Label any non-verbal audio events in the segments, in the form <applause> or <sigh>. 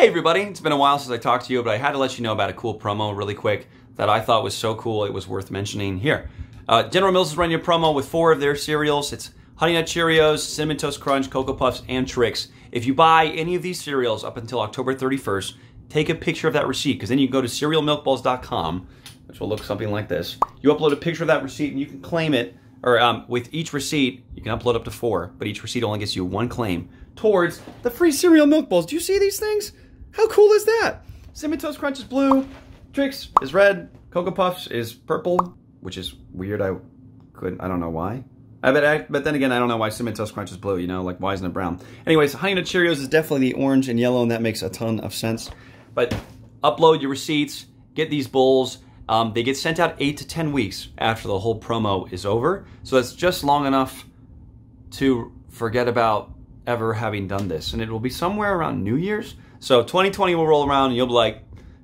Hey everybody, it's been a while since I talked to you, but I had to let you know about a cool promo really quick that I thought was so cool it was worth mentioning here. Uh, General Mills is running a promo with four of their cereals. It's Honey Nut Cheerios, Cinnamon Toast Crunch, Cocoa Puffs, and Trix. If you buy any of these cereals up until October 31st, take a picture of that receipt because then you go to cerealmilkballs.com, which will look something like this. You upload a picture of that receipt and you can claim it, or um, with each receipt, you can upload up to four, but each receipt only gets you one claim towards the free cereal milk balls. Do you see these things? How cool is that? Cinnamon Toast Crunch is blue, Trix is red, Cocoa Puffs is purple, which is weird. I couldn't, I don't know why. I bet, I, but then again, I don't know why Cinnamon Toast Crunch is blue, you know, like why isn't it brown? Anyways, Honey Nut Cheerios is definitely the orange and yellow, and that makes a ton of sense. But upload your receipts, get these bowls. Um, they get sent out eight to 10 weeks after the whole promo is over. So that's just long enough to forget about ever having done this. And it will be somewhere around New Year's so 2020 will roll around and you'll be like,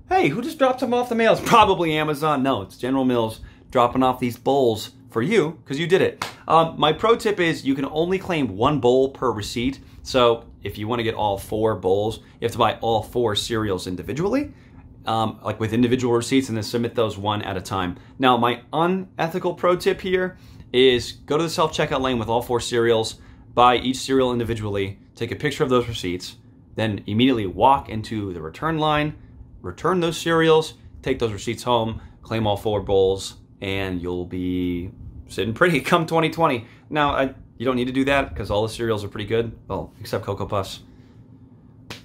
hey, who just dropped some off the mail? It's probably Amazon. No, it's General Mills dropping off these bowls for you because you did it. Um, my pro tip is you can only claim one bowl per receipt. So if you want to get all four bowls, you have to buy all four cereals individually, um, like with individual receipts, and then submit those one at a time. Now, my unethical pro tip here is go to the self checkout lane with all four cereals, buy each cereal individually, take a picture of those receipts then immediately walk into the return line, return those cereals, take those receipts home, claim all four bowls, and you'll be sitting pretty <laughs> come 2020. Now, I, you don't need to do that because all the cereals are pretty good. Well, except Cocoa Puffs.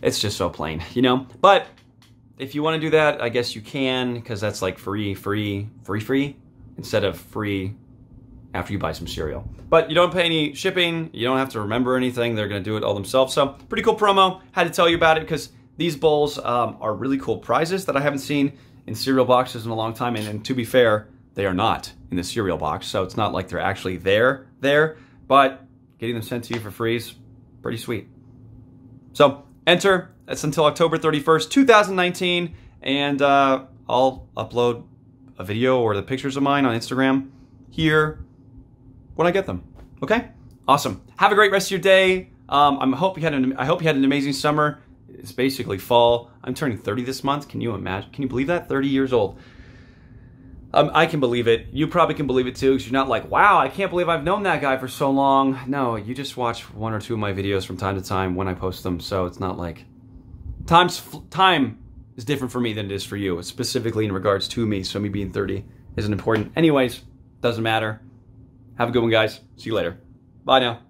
It's just so plain, <laughs> you know? But if you want to do that, I guess you can because that's like free, free, free, free instead of free after you buy some cereal. But you don't pay any shipping, you don't have to remember anything, they're gonna do it all themselves. So, pretty cool promo. Had to tell you about it because these bowls um, are really cool prizes that I haven't seen in cereal boxes in a long time. And, and, to be fair, they are not in the cereal box. So it's not like they're actually there, there, but getting them sent to you for free is pretty sweet. So enter, that's until October 31st, 2019. And uh, I'll upload a video or the pictures of mine on Instagram here when I get them. Okay? Awesome. Have a great rest of your day. Um, i hope you had an I hope you had an amazing summer. It's basically fall. I'm turning 30 this month. Can you imagine? Can you believe that? 30 years old. Um, I can believe it. You probably can believe it too because you're not like, wow, I can't believe I've known that guy for so long. No, you just watch one or two of my videos from time to time when I post them. So it's not like time's time is different for me than it is for you, specifically in regards to me. So me being 30 isn't important. Anyways, doesn't matter. Have a good one, guys. See you later. Bye now.